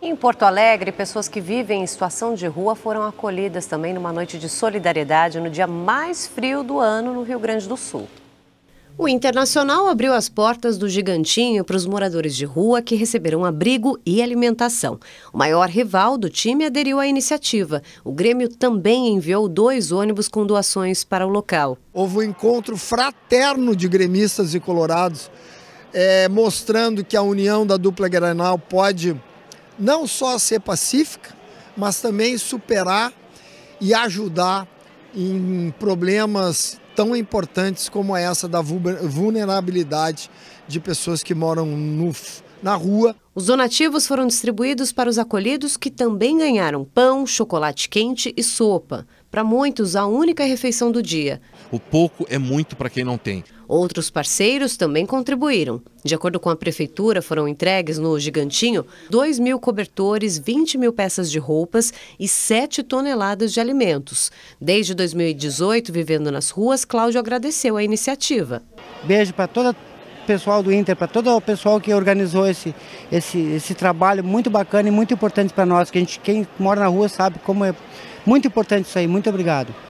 Em Porto Alegre, pessoas que vivem em situação de rua foram acolhidas também numa noite de solidariedade no dia mais frio do ano no Rio Grande do Sul. O Internacional abriu as portas do Gigantinho para os moradores de rua que receberam abrigo e alimentação. O maior rival do time aderiu à iniciativa. O Grêmio também enviou dois ônibus com doações para o local. Houve um encontro fraterno de gremistas e colorados, é, mostrando que a união da dupla Granal pode não só ser pacífica, mas também superar e ajudar em problemas tão importantes como é essa da vulnerabilidade de pessoas que moram no, na rua. Os donativos foram distribuídos para os acolhidos que também ganharam pão, chocolate quente e sopa para muitos, a única refeição do dia. O pouco é muito para quem não tem. Outros parceiros também contribuíram. De acordo com a prefeitura, foram entregues no Gigantinho 2 mil cobertores, 20 mil peças de roupas e 7 toneladas de alimentos. Desde 2018, vivendo nas ruas, Cláudio agradeceu a iniciativa. Beijo para toda pessoal do Inter, para todo o pessoal que organizou esse, esse, esse trabalho muito bacana e muito importante para nós, que a gente, quem mora na rua sabe como é muito importante isso aí. Muito obrigado.